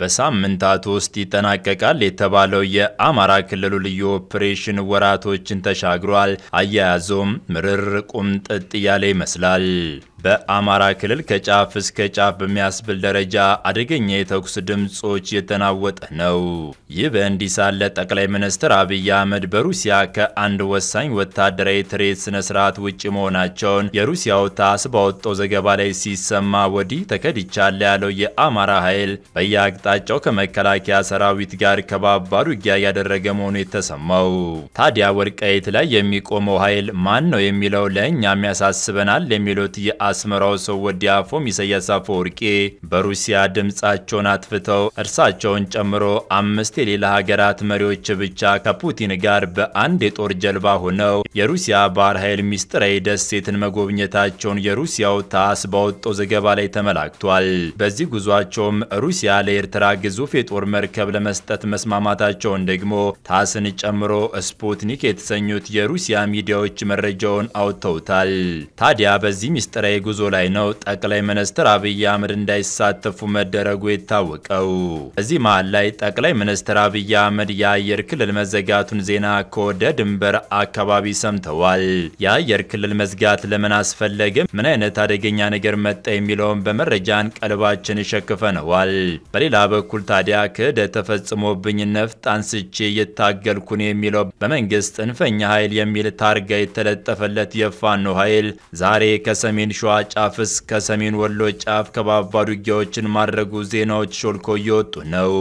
በሳምንታት ውስጥ ይጠናቀቃል የተባለው የአማራ ክልሉ ልዩ ኦፕሬሽን ወራቶችን ተሻግሯል። አያያዞም ምርር ቁምጥጥ እያለ ይመስላል። በአማራ ክልል ከጫፍ እስከ ጫፍ በሚያስብል ደረጃ አደገኛ የተኩስ ድምፆች የተናወጠ ነው። ይህ በእንዲህ ሳለ ጠቅላይ ሚኒስትር አብይ አህመድ በሩሲያ ከአንድ ወሳኝ ወታደራዊ ትርኢት ስነ ስርዓት ውጭ መሆናቸውን የሩሲያው ታስ ባወጣው ዘገባ ላይ ሲሰማ ወዲህ ተከድቻለ ያለው የአማራ ኃይል በየአቅጣጫው ከመከላከያ ሰራዊት ጋር ከባባድ ውጊያ እያደረገ መሆኑ የተሰማው። ታዲያ ወልቃይት ላይ የሚቆመው ኃይል ማን ነው የሚለው ለእኛም ያሳስበናል የሚሉት አስመራው ሰው ወዲ አፎም ኢሳያስ አፈወርቂ በሩሲያ ድምፃቸውን አጥፍተው እርሳቸውን ጨምሮ አምስት የሌላ ሀገራት መሪዎች ብቻ ከፑቲን ጋር በአንድ የጦር ጀልባ ሆነው የሩሲያ ባህር ኃይል ሚስጥራዊ ደሴትን መጎብኘታቸውን የሩሲያው ታስ ባወጣው ዘገባ ላይ ተመላክቷል። በዚህ ጉዟቸውም ሩሲያ ለኤርትራ ግዙፍ የጦር መርከብ ለመስጠት መስማማታቸውን ደግሞ ታስን ጨምሮ ስፑትኒክ የተሰኙት የሩሲያ ሚዲያዎች መረጃውን አውጥተውታል። ታዲያ በዚህ ሚስጥራዊ መንግስታዊ ጉዞ ላይ ነው ጠቅላይ ሚኒስትር አብይ አህመድ እንዳይሳተፉ መደረጉ የታወቀው። በዚህ መሃል ላይ ጠቅላይ ሚኒስትር አብይ አህመድ የአየር ክልል መዘጋቱን ዜና ከወደ ድንበር አካባቢ ሰምተዋል። የአየር ክልል መዝጋት ለምን አስፈለገ፣ ምን አይነት አደገኛ ነገር መጣ የሚለውን በመረጃን ቀልባችን ሸክፈነዋል። በሌላ በኩል ታዲያ ክህደት ተፈጽሞብኝ ነፍጥ አንስቼ እየታገልኩን የሚለው በመንግስት ጽንፈኛ ኃይል የሚል ታርጋ የተለጠፈለት የፋኖ ኃይል ዛሬ ከሰሜን ሸ ሸዋ ጫፍ እስከ ሰሜን ወሎ ጫፍ ከባባድ ውጊያዎችን ማድረጉ ዜናዎች ሾልኮ እየወጡ ነው።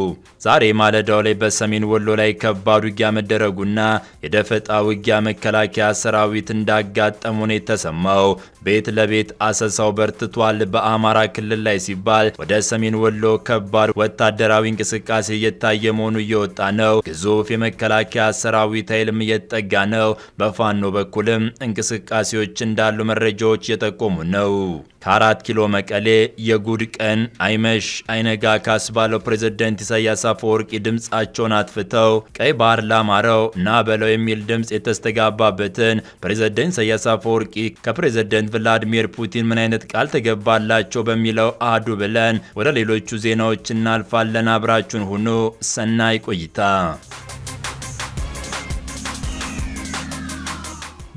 ዛሬ ማለዳው ላይ በሰሜን ወሎ ላይ ከባድ ውጊያ መደረጉና የደፈጣ ውጊያ መከላከያ ሰራዊት እንዳጋጠሙ ነው የተሰማው። ቤት ለቤት አሰሳው በርትቷል። በአማራ ክልል ላይ ሲባል ወደ ሰሜን ወሎ ከባድ ወታደራዊ እንቅስቃሴ እየታየ መሆኑ እየወጣ ነው። ግዙፍ የመከላከያ ሰራዊት ኃይልም እየተጠጋ ነው። በፋኖ በኩልም እንቅስቃሴዎች እንዳሉ መረጃዎች እየጠቆሙ ነው ነው። ከአራት ኪሎ መቀሌ የጉድ ቀን አይመሽ አይነጋ ካስባለው ፕሬዝደንት ኢሳያስ አፈወርቂ ድምፃቸውን አጥፍተው ቀይ ባህር ላማረው ና በለው የሚል ድምፅ የተስተጋባበትን ፕሬዝደንት ኢሳያስ አፈወርቂ ከፕሬዝደንት ቭላዲሚር ፑቲን ምን አይነት ቃል ተገባላቸው በሚለው አህዱ ብለን ወደ ሌሎቹ ዜናዎች እናልፋለን። አብራችሁን ሁኑ። ሰናይ ቆይታ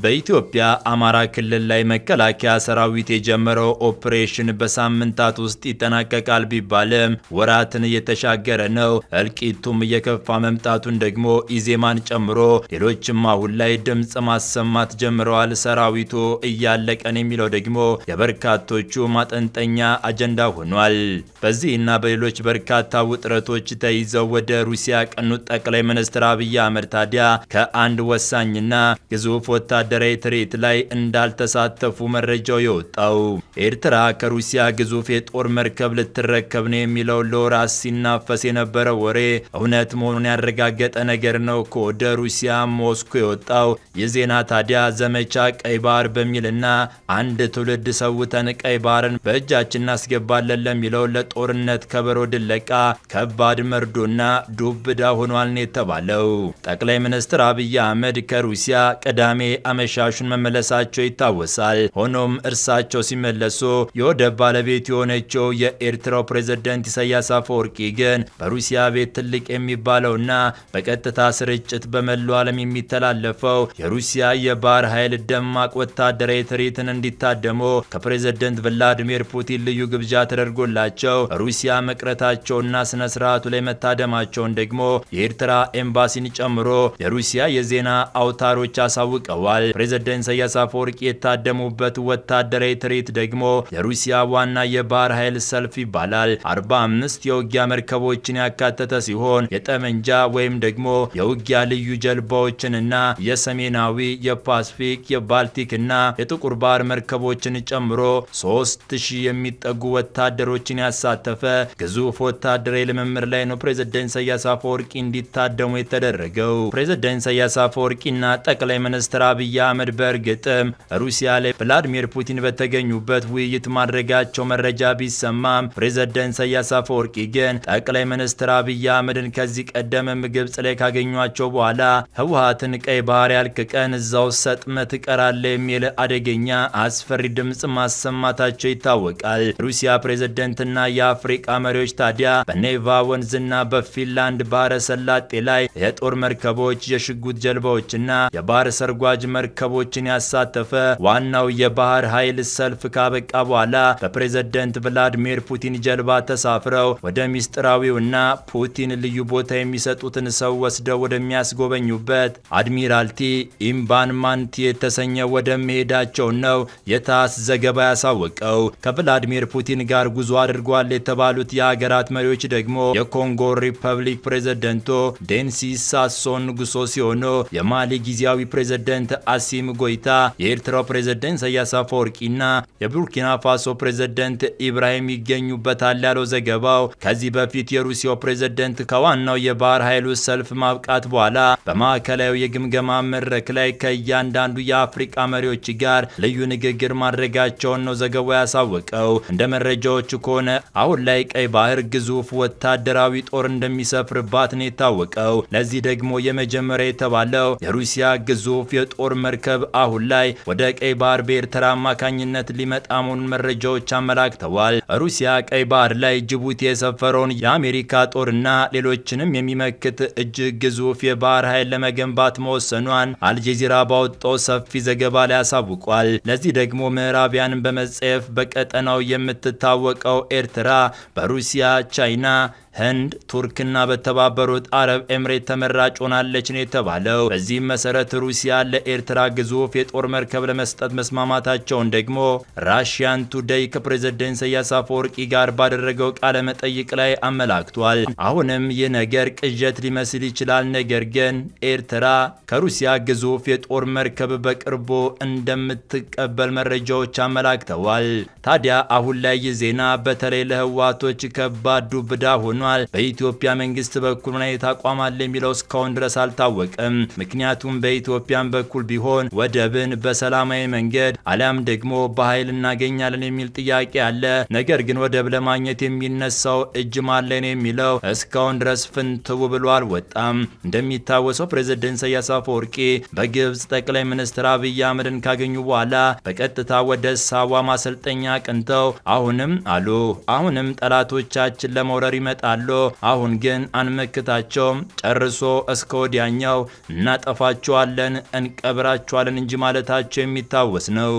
በኢትዮጵያ አማራ ክልል ላይ መከላከያ ሰራዊት የጀመረው ኦፕሬሽን በሳምንታት ውስጥ ይጠናቀቃል ቢባልም ወራትን እየተሻገረ ነው። እልቂቱም እየከፋ መምጣቱን ደግሞ ኢዜማን ጨምሮ ሌሎችም አሁን ላይ ድምፅ ማሰማት ጀምረዋል። ሰራዊቱ እያለቀን የሚለው ደግሞ የበርካቶቹ ማጠንጠኛ አጀንዳ ሆኗል። በዚህና በሌሎች በርካታ ውጥረቶች ተይዘው ወደ ሩሲያ ቀኑት ጠቅላይ ሚኒስትር አብይ አህመድ ታዲያ ከአንድ ወሳኝና ግዙፍ ወታደ ወታደራዊ ትርኢት ላይ እንዳልተሳተፉ መረጃው የወጣው ኤርትራ ከሩሲያ ግዙፍ የጦር መርከብ ልትረከብ ነው የሚለው ለወራት ሲናፈስ የነበረ ወሬ እውነት መሆኑን ያረጋገጠ ነገር ነው ከወደ ሩሲያ ሞስኮ የወጣው። የዜና ታዲያ ዘመቻ ቀይ ባህር በሚልና አንድ ትውልድ ሰውተን ቀይ ባህርን በእጃችን እናስገባለን ለሚለው ለጦርነት ከበሮ ድለቃ ከባድ መርዶና ዱብዳ እዳ ሆኗል ነው የተባለው። ጠቅላይ ሚኒስትር አብይ አህመድ ከሩሲያ ቅዳሜ አመሻሹን መመለሳቸው ይታወሳል። ሆኖም እርሳቸው ሲመለሱ የወደብ ባለቤት የሆነችው የኤርትራው ፕሬዝደንት ኢሳያስ አፈወርቂ ግን በሩሲያ ቤት ትልቅ የሚባለውና በቀጥታ ስርጭት በመላው ዓለም የሚተላለፈው የሩሲያ የባህር ኃይል ደማቅ ወታደራዊ ትርኢትን እንዲታደሙ ከፕሬዝደንት ቭላዲሚር ፑቲን ልዩ ግብዣ ተደርጎላቸው ሩሲያ መቅረታቸውና ስነ ስርዓቱ ላይ መታደማቸውን ደግሞ የኤርትራ ኤምባሲን ጨምሮ የሩሲያ የዜና አውታሮች አሳውቀዋል። ፕሬዝደንት ኢሳያስ አፈወርቂ የታደሙበት ወታደራዊ ትርኢት ደግሞ የሩሲያ ዋና የባህር ኃይል ሰልፍ ይባላል። 45 የውጊያ መርከቦችን ያካተተ ሲሆን የጠመንጃ ወይም ደግሞ የውጊያ ልዩ ጀልባዎችን እና የሰሜናዊ፣ የፓስፊክ፣ የባልቲክ እና የጥቁር ባህር መርከቦችን ጨምሮ 3000 የሚጠጉ ወታደሮችን ያሳተፈ ግዙፍ ወታደራዊ ልምምድ ላይ ነው ፕሬዝደንት ኢሳያስ አፈወርቂ እንዲታደሙ የተደረገው። ፕሬዝደንት ኢሳያስ አፈወርቂና ጠቅላይ ሚኒስትር አብይ አብይ አህመድ በእርግጥም ሩሲያ ላይ ቭላድሚር ፑቲን በተገኙበት ውይይት ማድረጋቸው መረጃ ቢሰማም ፕሬዝደንት ኢሳያስ አፈወርቂ ግን ጠቅላይ ሚኒስትር አብይ አህመድን ከዚህ ቀደምም ግብጽ ላይ ካገኟቸው በኋላ ህወሀትን ቀይ ባህር ያልክ ቀን እዛው ሰጥመ ትቀራለ የሚል አደገኛ አስፈሪ ድምፅ ማሰማታቸው ይታወቃል። ሩሲያ ፕሬዝደንትና የአፍሪቃ መሪዎች ታዲያ በኔቫ ወንዝና በፊንላንድ ባህረ ሰላጤ ላይ የጦር መርከቦች፣ የሽጉጥ ጀልባዎችና የባህር ሰርጓጅ መር መርከቦችን ያሳተፈ ዋናው የባህር ኃይል ሰልፍ ካበቃ በኋላ በፕሬዝደንት ቭላድሚር ፑቲን ጀልባ ተሳፍረው ወደ ሚስጥራዊውና ፑቲን ልዩ ቦታ የሚሰጡትን ሰው ወስደው ወደሚያስጎበኙበት አድሚራልቲ ኢምባንማንቲ የተሰኘ ወደመሄዳቸው ነው የታስ ዘገባ ያሳወቀው። ከቭላድሚር ፑቲን ጋር ጉዞ አድርጓል የተባሉት የሀገራት መሪዎች ደግሞ የኮንጎ ሪፐብሊክ ፕሬዝደንቶ ዴንሲ ሳሶን ጉሶ ሲሆኑ የማሊ ጊዜያዊ ፕሬዝደንት አሲም ጎይታ፣ የኤርትራው ፕሬዝደንት ኢሳያስ አፈወርቂና የቡርኪና ፋሶ ፕሬዝደንት ኢብራሂም ይገኙበታል ያለው ዘገባው ከዚህ በፊት የሩሲያው ፕሬዝደንት ከዋናው የባህር ኃይሉ ሰልፍ ማብቃት በኋላ በማዕከላዊ የግምገማ መድረክ ላይ ከእያንዳንዱ የአፍሪቃ መሪዎች ጋር ልዩ ንግግር ማድረጋቸውን ነው ዘገባው ያሳወቀው። እንደ መረጃዎቹ ከሆነ አሁን ላይ ቀይ ባህር ግዙፍ ወታደራዊ ጦር እንደሚሰፍርባት ነው የታወቀው። ለዚህ ደግሞ የመጀመሪያ የተባለው የሩሲያ ግዙፍ የጦር መርከብ አሁን ላይ ወደ ቀይ ባህር በኤርትራ አማካኝነት ሊመጣ መሆኑን መረጃዎች አመላክተዋል። ሩሲያ ቀይ ባህር ላይ ጅቡቲ የሰፈረውን የአሜሪካ ጦርና ሌሎችንም የሚመክት እጅግ ግዙፍ የባህር ኃይል ለመገንባት መወሰኗን አልጀዚራ ባወጣው ሰፊ ዘገባ ላይ አሳውቋል። ለዚህ ደግሞ ምዕራቢያንን በመጸየፍ በቀጠናው የምትታወቀው ኤርትራ በሩሲያ፣ ቻይና ህንድ ቱርክና በተባበሩት አረብ ኤምሬት ተመራጭ ሆናለች ነው የተባለው። በዚህም መሰረት ሩሲያ ለኤርትራ ኤርትራ ግዙፍ የጦር መርከብ ለመስጠት መስማማታቸውን ደግሞ ራሽያን ቱዴይ ከፕሬዝደንት ኢሳያስ አፈወርቂ ጋር ባደረገው ቃለ መጠይቅ ላይ አመላክቷል። አሁንም ይህ ነገር ቅዠት ሊመስል ይችላል፣ ነገር ግን ኤርትራ ከሩሲያ ግዙፍ የጦር መርከብ በቅርቡ እንደምትቀበል መረጃዎች አመላክተዋል። ታዲያ አሁን ላይ ይህ ዜና በተለይ ለህዋቶች ከባድ ዱብዳ ሆኗል። በኢትዮጵያ መንግስት በኩል ምን ዓይነት አቋም አለ የሚለው እስካሁን ድረስ አልታወቀም። ምክንያቱም በኢትዮጵያን በኩል ቢ ቢሆን ወደብን በሰላማዊ መንገድ አሊያም ደግሞ በኃይል እናገኛለን የሚል ጥያቄ አለ። ነገር ግን ወደብ ለማግኘት የሚነሳው እጅ ማለን የሚለው እስካሁን ድረስ ፍንትው ብሎ አልወጣም። እንደሚታወሰው ፕሬዝደንት ኢሳያስ አፈወርቂ በግብፅ ጠቅላይ ሚኒስትር አብይ አህመድን ካገኙ በኋላ በቀጥታ ወደ ሳዋ ማሰልጠኛ ቅንተው አሁንም አሉ አሁንም ጠላቶቻችን ለመውረር ይመጣሉ፣ አሁን ግን አንመክታቸውም፣ ጨርሶ እስከ ወዲያኛው እናጠፋቸዋለን፣ እንቀብራ ይቀራችኋልን እንጂ ማለታቸው የሚታወስ ነው።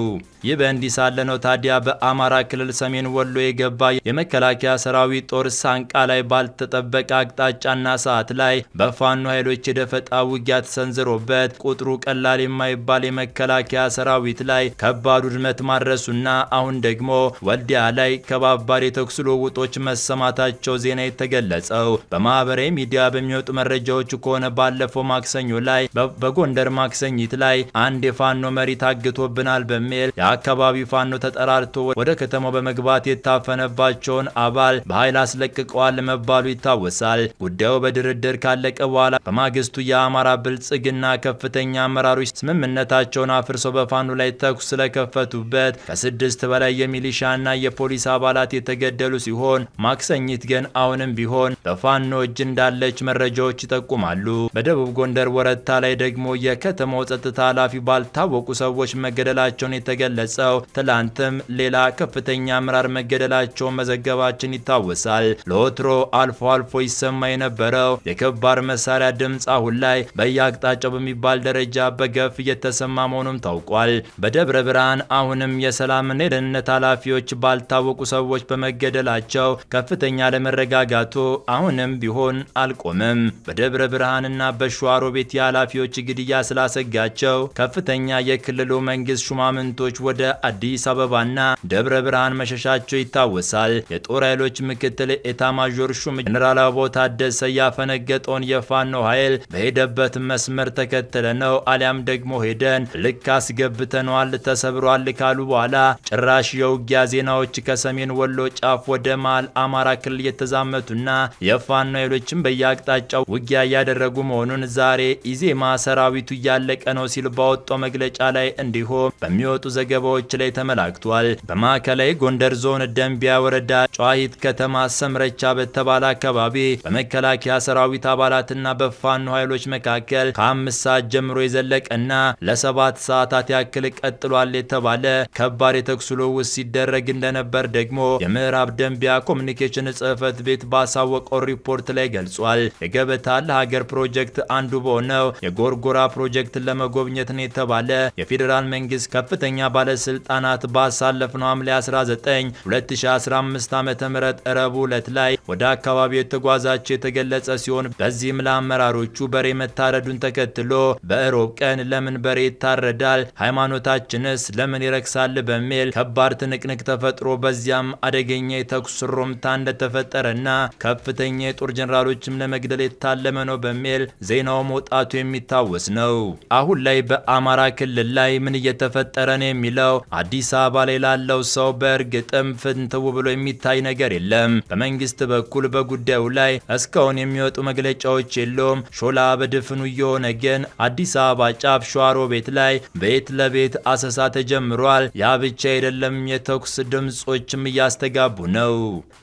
ይህ በእንዲህ ሳለ ነው ታዲያ በአማራ ክልል ሰሜን ወሎ የገባ የመከላከያ ሰራዊት ጦር ሳንቃ ላይ ባልተጠበቀ አቅጣጫና ሰዓት ላይ በፋኖ ኃይሎች የደፈጣ ውጊያ ተሰንዝሮበት ቁጥሩ ቀላል የማይባል የመከላከያ ሰራዊት ላይ ከባድ ውድመት ማድረሱና አሁን ደግሞ ወልዲያ ላይ ከባባድ የተኩስ ልውውጦች መሰማታቸው ዜና የተገለጸው በማህበራዊ ሚዲያ በሚወጡ መረጃዎች ከሆነ ባለፈው ማክሰኞ ላይ በጎንደር ማክሰኝት ላይ ላይ አንድ የፋኖ መሪ ታግቶብናል በሚል የአካባቢው ፋኖ ተጠራርቶ ወደ ከተማው በመግባት የታፈነባቸውን አባል በኃይል አስለቅቀዋል መባሉ ይታወሳል። ጉዳዩ በድርድር ካለቀ በኋላ በማግስቱ የአማራ ብልጽግና ከፍተኛ አመራሮች ስምምነታቸውን አፍርሰው በፋኖ ላይ ተኩስ ስለከፈቱበት ከስድስት በላይ የሚሊሻና የፖሊስ አባላት የተገደሉ ሲሆን ማክሰኝት ግን አሁንም ቢሆን በፋኖ እጅ እንዳለች መረጃዎች ይጠቁማሉ። በደቡብ ጎንደር ወረታ ላይ ደግሞ የከተማው ጸጥታ ኃላፊው ባልታወቁ ሰዎች መገደላቸውን የተገለጸው ትላንትም ሌላ ከፍተኛ አመራር መገደላቸውን መዘገባችን ይታወሳል። ለወትሮ አልፎ አልፎ ይሰማ የነበረው የከባድ መሳሪያ ድምፅ አሁን ላይ በየአቅጣጫው በሚባል ደረጃ በገፍ እየተሰማ መሆኑም ታውቋል። በደብረ ብርሃን አሁንም የሰላምና የደህንነት ኃላፊዎች ባልታወቁ ሰዎች በመገደላቸው ከፍተኛ ለመረጋጋቱ አሁንም ቢሆን አልቆምም። በደብረ ብርሃንና በሸዋሮቤት የኃላፊዎች ግድያ ስላሰጋቸው ከፍተኛ የክልሉ መንግስት ሹማምንቶች ወደ አዲስ አበባና ደብረ ብርሃን መሸሻቸው ይታወሳል። የጦር ኃይሎች ምክትል ማዦር ሹም ጀነራል አበባው ታደሰ ያፈነገጠውን የፋኖ ኃይል በሄደበት መስመር ተከተለ ነው አሊያም ደግሞ ሄደን ልክ አስገብተነዋል ተሰብሯል ካሉ በኋላ ጭራሽ የውጊያ ዜናዎች ከሰሜን ወሎ ጫፍ ወደ መሃል አማራ ክልል የተዛመቱና የፋኖ ኃይሎችም በየአቅጣጫው ውጊያ እያደረጉ መሆኑን ዛሬ ኢዜማ ሰራዊቱ እያለቀ ነው ሲል ባወጣው መግለጫ ላይ እንዲሁም በሚወጡ ዘገባዎች ላይ ተመላክቷል። በማዕከላዊ ጎንደር ዞን ደንቢያ ወረዳ ጨዋሂት ከተማ ሰምረቻ በተባለ አካባቢ በመከላከያ ሰራዊት አባላትና በፋኖ ኃይሎች መካከል ከአምስት ሰዓት ጀምሮ የዘለቀና ለሰባት ሰዓታት ያክል ቀጥሏል የተባለ ከባድ የተኩስ ልውውጥ ሲደረግ እንደነበር ደግሞ የምዕራብ ደንቢያ ኮሚኒኬሽን ጽህፈት ቤት ባሳወቀው ሪፖርት ላይ ገልጿል። የገበታ ለሀገር ፕሮጀክት አንዱ በሆነው የጎርጎራ ፕሮጀክትን ለመጎብኘት ማግኘት ነው የተባለ የፌዴራል መንግስት ከፍተኛ ባለስልጣናት ባሳለፍነው ሐምሌ 19 2015 ዓ ም ረቡዕ ዕለት ላይ ወደ አካባቢው የተጓዛቸው የተገለጸ ሲሆን በዚህም ለአመራሮቹ በሬ መታረዱን ተከትሎ በእሮብ ቀን ለምን በሬ ይታረዳል? ሃይማኖታችንስ ለምን ይረክሳል? በሚል ከባድ ትንቅንቅ ተፈጥሮ በዚያም አደገኛ የተኩስ ሮምታ እንደተፈጠረና ከፍተኛ የጦር ጀኔራሎችም ለመግደል የታለመ ነው በሚል ዜናው መውጣቱ የሚታወስ ነው። አሁን ላይ በአማራ ክልል ላይ ምን እየተፈጠረ ነው የሚለው አዲስ አበባ ላይ ላለው ሰው በእርግጥም ፍንትው ብሎ የሚታይ ነገር የለም። በመንግስት በኩል በጉዳዩ ላይ እስካሁን የሚወጡ መግለጫዎች የለውም። ሾላ በድፍኑ እየሆነ ግን አዲስ አበባ ጫፍ ሸዋሮ ቤት ላይ ቤት ለቤት አሰሳ ተጀምሯል። ያ ብቻ አይደለም፣ የተኩስ ድምጾችም እያስተጋቡ ነው።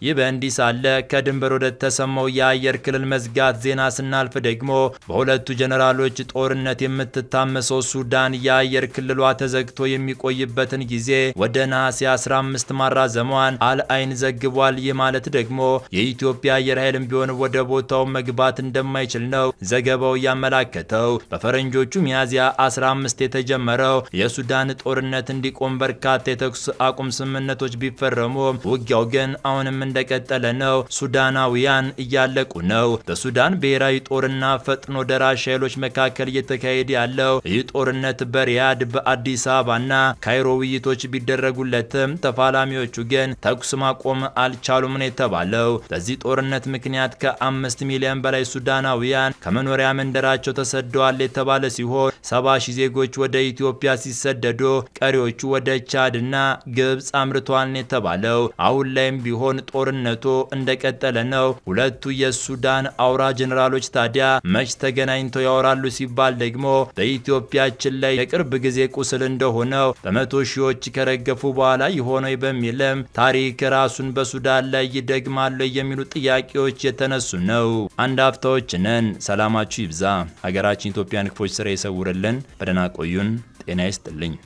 ይህ በእንዲህ ሳለ ከድንበር ወደ ተሰማው የአየር ክልል መዝጋት ዜና ስናልፍ ደግሞ በሁለቱ ጀነራሎች ጦርነት የምትታመ። ደርሶ ሱዳን የአየር ክልሏ ተዘግቶ የሚቆይበትን ጊዜ ወደ ነሐሴ 15 ማራዘሟን አልአይን ዘግቧል። ይህ ማለት ደግሞ የኢትዮጵያ አየር ኃይልም ቢሆን ወደ ቦታው መግባት እንደማይችል ነው ዘገባው ያመላከተው። በፈረንጆቹ ሚያዝያ 15 የተጀመረው የሱዳን ጦርነት እንዲቆም በርካታ የተኩስ አቁም ስምምነቶች ቢፈረሙም ውጊያው ግን አሁንም እንደቀጠለ ነው። ሱዳናውያን እያለቁ ነው። በሱዳን ብሔራዊ ጦርና ፈጥኖ ደራሽ ኃይሎች መካከል እየተካሄደ ያለው የጦርነት ጦርነት በሪያድ በአዲስ አበባና ካይሮ ውይይቶች ቢደረጉለትም ተፋላሚዎቹ ግን ተኩስ ማቆም አልቻሉም ነው የተባለው። በዚህ ጦርነት ምክንያት ከአምስት ሚሊዮን በላይ ሱዳናውያን ከመኖሪያ መንደራቸው ተሰደዋል የተባለ ሲሆን ሰባ ሺህ ዜጎች ወደ ኢትዮጵያ ሲሰደዱ ቀሪዎቹ ወደ ቻድና ግብፅ አምርቷል ነው የተባለው። አሁን ላይም ቢሆን ጦርነቱ እንደቀጠለ ነው። ሁለቱ የሱዳን አውራ ጀኔራሎች ታዲያ መች ተገናኝተው ያወራሉ ሲባል ደግሞ በኢትዮ በኢትዮጵያችን ላይ የቅርብ ጊዜ ቁስል እንደሆነው በመቶ ሺዎች ከረገፉ በኋላ ይሆነው በሚልም ታሪክ ራሱን በሱዳን ላይ ይደግማል የሚሉ ጥያቄዎች የተነሱ ነው። አንድ አፍታዎች ነን። ሰላማችሁ ይብዛ። ሀገራችን ኢትዮጵያን ክፎች ስራ ይሰውርልን። በደህና ቆዩን። ጤና ይስጥልኝ።